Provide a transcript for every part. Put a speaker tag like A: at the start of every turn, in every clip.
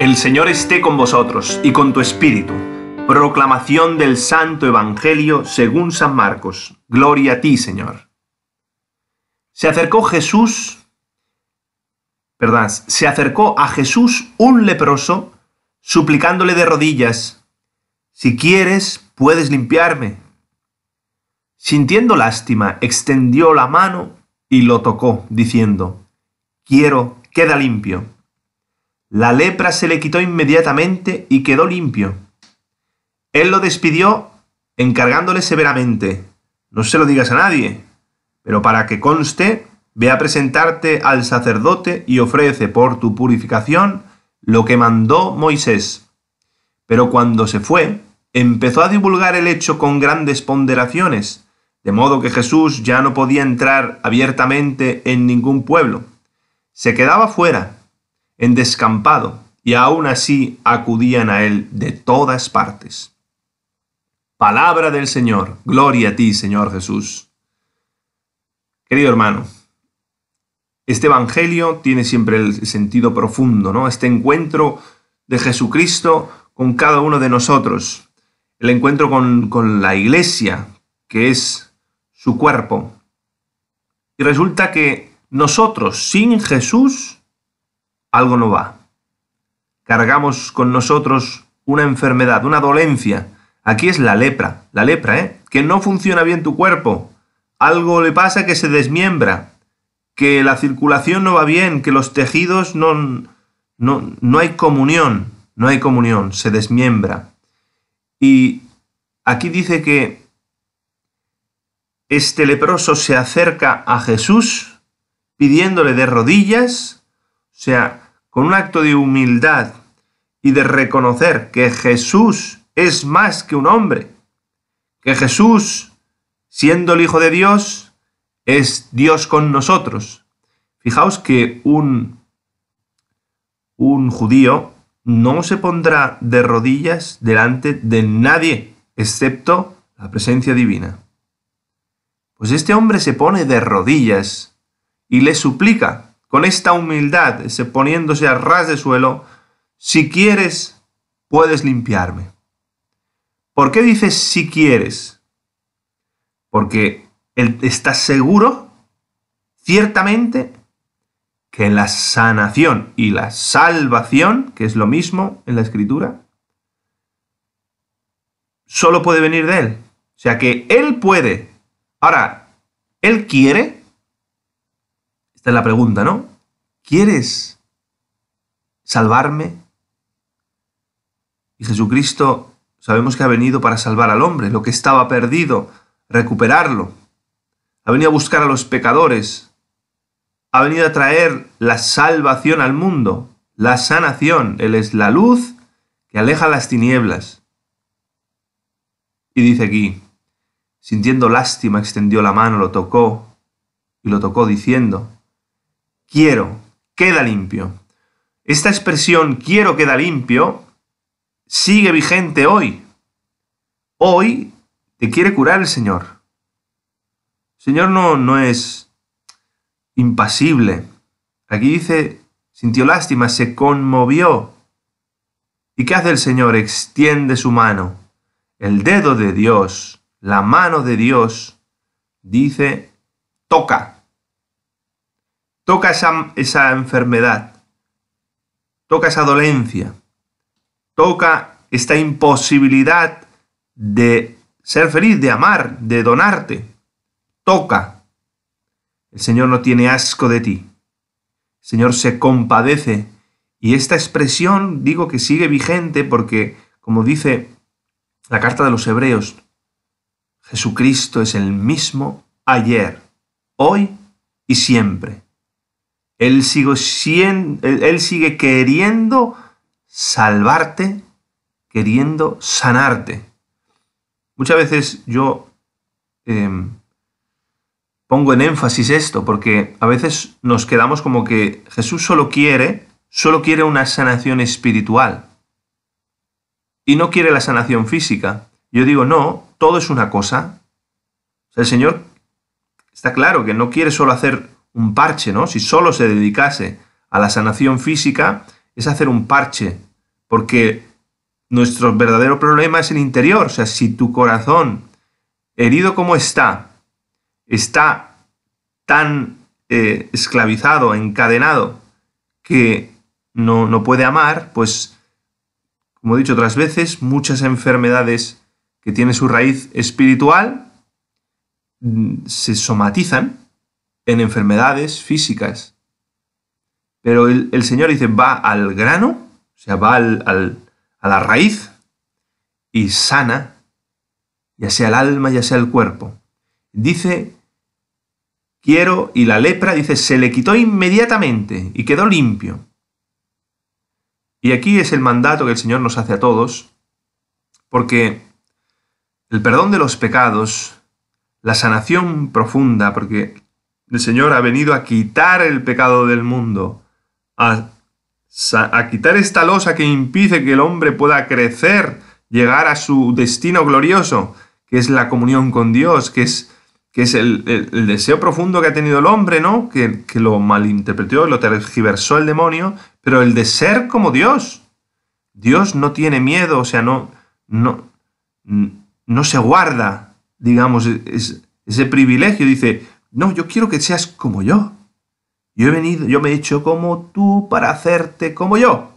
A: El Señor esté con vosotros y con tu espíritu. Proclamación del Santo Evangelio según San Marcos. Gloria a ti, Señor. Se acercó Jesús, perdón, se acercó a Jesús un leproso, suplicándole de rodillas, si quieres, puedes limpiarme. Sintiendo lástima, extendió la mano y lo tocó, diciendo, quiero, queda limpio la lepra se le quitó inmediatamente y quedó limpio. Él lo despidió encargándole severamente, no se lo digas a nadie, pero para que conste, ve a presentarte al sacerdote y ofrece por tu purificación lo que mandó Moisés. Pero cuando se fue, empezó a divulgar el hecho con grandes ponderaciones, de modo que Jesús ya no podía entrar abiertamente en ningún pueblo. Se quedaba fuera, en descampado, y aún así acudían a él de todas partes. Palabra del Señor, gloria a ti, Señor Jesús. Querido hermano, este Evangelio tiene siempre el sentido profundo, ¿no? Este encuentro de Jesucristo con cada uno de nosotros, el encuentro con, con la iglesia, que es su cuerpo. Y resulta que nosotros sin Jesús algo no va. Cargamos con nosotros una enfermedad, una dolencia. Aquí es la lepra, la lepra, ¿eh? Que no funciona bien tu cuerpo. Algo le pasa que se desmiembra, que la circulación no va bien, que los tejidos no, no, no hay comunión, no hay comunión, se desmiembra. Y aquí dice que este leproso se acerca a Jesús pidiéndole de rodillas o sea, con un acto de humildad y de reconocer que Jesús es más que un hombre, que Jesús, siendo el Hijo de Dios, es Dios con nosotros. Fijaos que un, un judío no se pondrá de rodillas delante de nadie, excepto la presencia divina. Pues este hombre se pone de rodillas y le suplica con esta humildad, ese poniéndose a ras de suelo, si quieres, puedes limpiarme. ¿Por qué dices si quieres? Porque él está seguro, ciertamente, que la sanación y la salvación, que es lo mismo en la escritura, solo puede venir de él. O sea que él puede. Ahora, él quiere, esta es la pregunta, ¿no? ¿Quieres salvarme? Y Jesucristo sabemos que ha venido para salvar al hombre, lo que estaba perdido, recuperarlo. Ha venido a buscar a los pecadores. Ha venido a traer la salvación al mundo, la sanación. Él es la luz que aleja las tinieblas. Y dice aquí, sintiendo lástima, extendió la mano, lo tocó y lo tocó diciendo, quiero, queda limpio. Esta expresión quiero queda limpio sigue vigente hoy. Hoy te quiere curar el Señor. El Señor no, no es impasible. Aquí dice, sintió lástima, se conmovió. ¿Y qué hace el Señor? Extiende su mano. El dedo de Dios, la mano de Dios, dice, toca toca esa, enfermedad, toca esa dolencia, toca esta imposibilidad de ser feliz, de amar, de donarte. Toca. El Señor no tiene asco de ti. El Señor se compadece. Y esta expresión digo que sigue vigente porque, como dice la carta de los Hebreos, Jesucristo es el mismo ayer, hoy y siempre. Él sigue, queriendo salvarte, queriendo sanarte. Muchas veces yo em, pongo en énfasis esto, porque a veces nos quedamos como que Jesús solo quiere, solo quiere una sanación espiritual y no quiere la sanación física. Yo digo, no, todo es una cosa. El Señor está claro que no quiere solo hacer un parche, ¿no? Si solo se dedicase a la sanación física, es hacer un parche, porque nuestro verdadero problema es el interior, o sea, si tu corazón, herido como está, está tan eh, esclavizado, encadenado, que no, no puede amar, pues, como he dicho otras veces, muchas enfermedades que tienen su raíz espiritual mm, se somatizan en enfermedades físicas. Pero el, Señor dice, va al grano, o sea, va a la raíz y sana, ya sea el alma, ya sea el cuerpo. Dice, quiero, y la lepra, dice, se le quitó inmediatamente y quedó limpio. Y aquí es el mandato que el Señor nos hace a todos, porque el perdón de los pecados, la sanación profunda, porque el Señor ha venido a quitar el pecado del mundo, a, quitar esta losa que impide que el hombre pueda crecer, llegar a su destino glorioso, que es la comunión con Dios, que es, que es el, deseo profundo que ha tenido el hombre, ¿no? Que, lo malinterpretó, lo tergiversó el demonio, pero el de ser como Dios. Dios no tiene miedo, o sea, no, no, no se guarda, digamos, ese privilegio. Dice, no, yo quiero que seas como yo. Yo he venido, yo me he hecho como tú para hacerte como yo.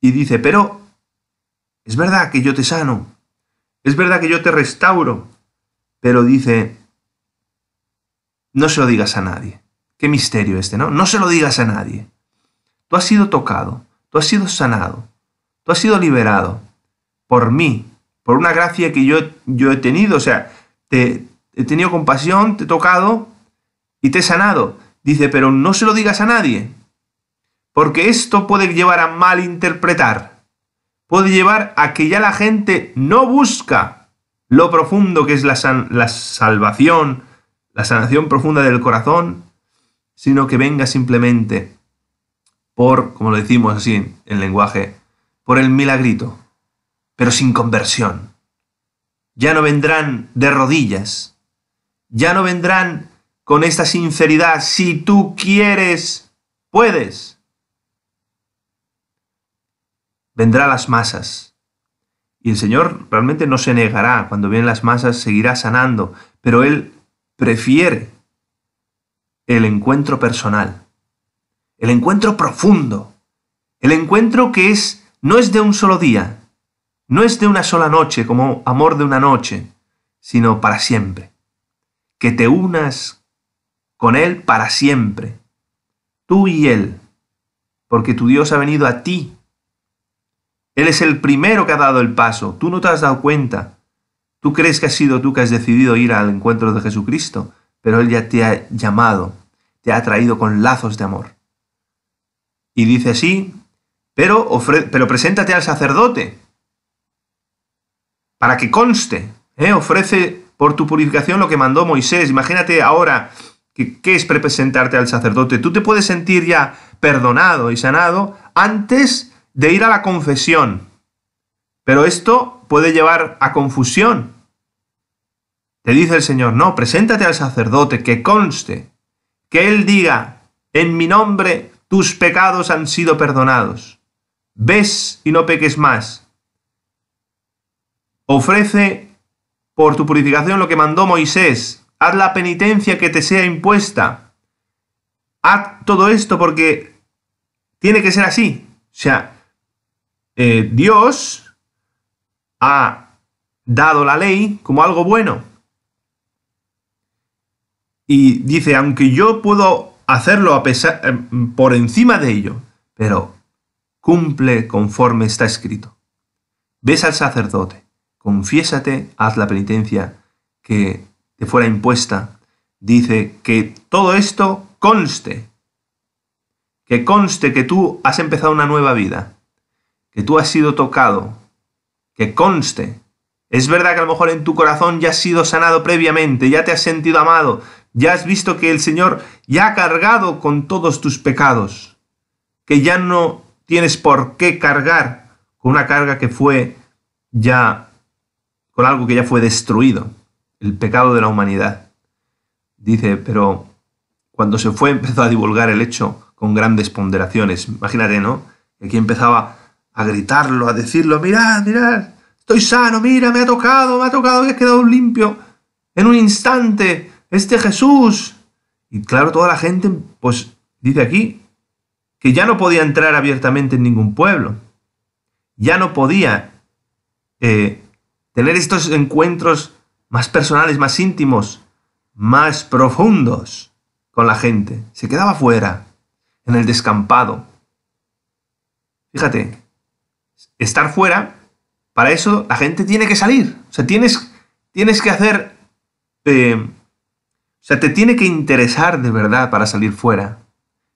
A: Y dice, pero es verdad que yo te sano, es verdad que yo te restauro, pero dice, no se lo digas a nadie. Qué misterio este, ¿no? No se lo digas a nadie. Tú has sido tocado, tú has sido sanado, tú has sido liberado por mí, por una gracia que yo, yo he tenido, o sea, te, he tenido compasión, te he tocado y te he sanado. Dice, pero no se lo digas a nadie, porque esto puede llevar a malinterpretar, puede llevar a que ya la gente no busca lo profundo que es la, la salvación, la sanación profunda del corazón, sino que venga simplemente por, como lo decimos así en lenguaje, por el milagrito, pero sin conversión. Ya no vendrán de rodillas, ya no vendrán con esta sinceridad. Si tú quieres, puedes. Vendrá las masas. Y el Señor realmente no se negará. Cuando vienen las masas, seguirá sanando. Pero Él prefiere el encuentro personal, el encuentro profundo, el encuentro que es no es de un solo día, no es de una sola noche como amor de una noche, sino para siempre que te unas con Él para siempre, tú y Él, porque tu Dios ha venido a ti. Él es el primero que ha dado el paso, tú no te has dado cuenta. Tú crees que has sido tú que has decidido ir al encuentro de Jesucristo, pero Él ya te ha llamado, te ha traído con lazos de amor. Y dice así, pero, preséntate al sacerdote, para que conste, ¿eh? ofrece por tu purificación lo que mandó Moisés. Imagínate ahora que, qué es presentarte al sacerdote. Tú te puedes sentir ya perdonado y sanado antes de ir a la confesión. Pero esto puede llevar a confusión. Te dice el Señor, no, preséntate al sacerdote, que conste, que Él diga, en mi nombre tus pecados han sido perdonados. Ves y no peques más. Ofrece por tu purificación lo que mandó Moisés, haz la penitencia que te sea impuesta, haz todo esto porque tiene que ser así. O sea, eh, Dios ha dado la ley como algo bueno. Y dice, aunque yo puedo hacerlo a pesar, eh, por encima de ello, pero cumple conforme está escrito. Ves al sacerdote, confiésate, haz la penitencia que te fuera impuesta. Dice que todo esto conste, que conste que tú has empezado una nueva vida, que tú has sido tocado, que conste. Es verdad que a lo mejor en tu corazón ya has sido sanado previamente, ya te has sentido amado, ya has visto que el Señor ya ha cargado con todos tus pecados, que ya no tienes por qué cargar con una carga que fue ya algo que ya fue destruido, el pecado de la humanidad. Dice, pero cuando se fue empezó a divulgar el hecho con grandes ponderaciones. Imagínate, ¿no? Aquí empezaba a gritarlo, a decirlo, mirad, mirad, estoy sano, mira, me ha tocado, me ha tocado, que he quedado limpio. En un instante, este Jesús. Y claro, toda la gente, pues dice aquí, que ya no podía entrar abiertamente en ningún pueblo. Ya no podía eh, tener estos encuentros más personales, más íntimos, más profundos con la gente. Se quedaba fuera, en el descampado. Fíjate, estar fuera, para eso la gente tiene que salir. O sea, tienes, tienes que hacer... Eh, o sea, te tiene que interesar de verdad para salir fuera.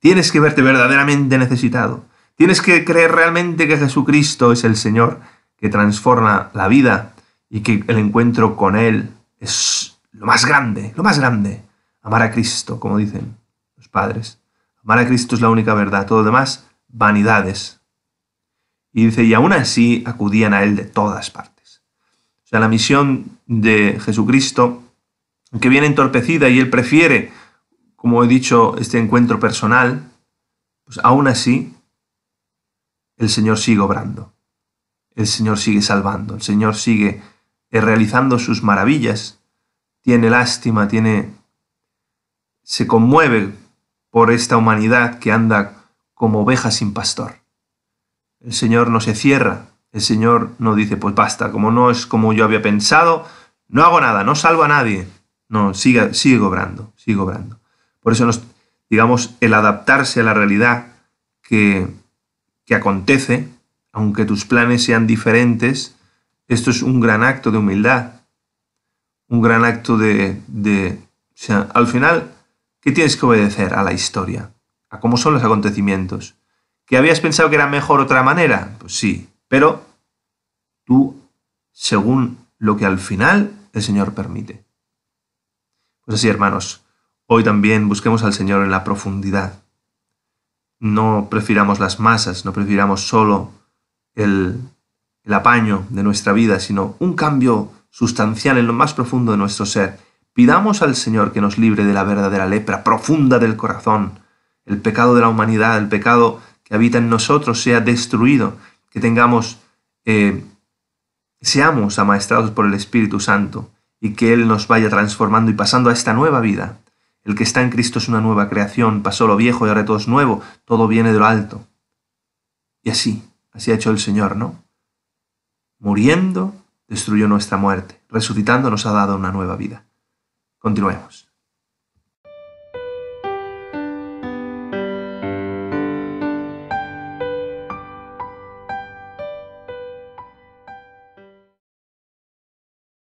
A: Tienes que verte verdaderamente necesitado. Tienes que creer realmente que Jesucristo es el Señor que transforma la vida y que el encuentro con Él es lo más grande, lo más grande. Amar a Cristo, como dicen los padres. Amar a Cristo es la única verdad, todo lo demás, vanidades. Y dice, y aún así acudían a Él de todas partes. O sea, la misión de Jesucristo, aunque viene entorpecida y Él prefiere, como he dicho, este encuentro personal, pues aún así el Señor sigue obrando, el Señor sigue salvando, el Señor sigue eh, realizando sus maravillas, tiene lástima, tiene se conmueve por esta humanidad que anda como oveja sin pastor. El Señor no se cierra, el Señor no dice, pues basta, como no es como yo había pensado, no hago nada, no salvo a nadie. No, sigue, sigue obrando, sigue obrando. Por eso, nos, digamos, el adaptarse a la realidad que, que acontece, aunque tus planes sean diferentes, esto es un gran acto de humildad, un gran acto de... o sea, al final, ¿qué tienes que obedecer a la historia? A cómo son los acontecimientos. ¿Que habías pensado que era mejor otra manera? Pues sí, pero tú, según lo que al final el Señor permite. Pues así, hermanos, hoy también busquemos al Señor en la profundidad. No prefiramos las masas, no prefiramos solo el el apaño de nuestra vida, sino un cambio sustancial en lo más profundo de nuestro ser. Pidamos al Señor que nos libre de la verdadera lepra profunda del corazón, el pecado de la humanidad, el pecado que habita en nosotros sea destruido, que tengamos, eh, seamos amaestrados por el Espíritu Santo y que Él nos vaya transformando y pasando a esta nueva vida. El que está en Cristo es una nueva creación, pasó lo viejo y ahora todo es nuevo, todo viene de lo alto. Y así, así ha hecho el Señor, ¿no? muriendo, destruyó nuestra muerte, resucitando nos ha dado una nueva vida. Continuemos.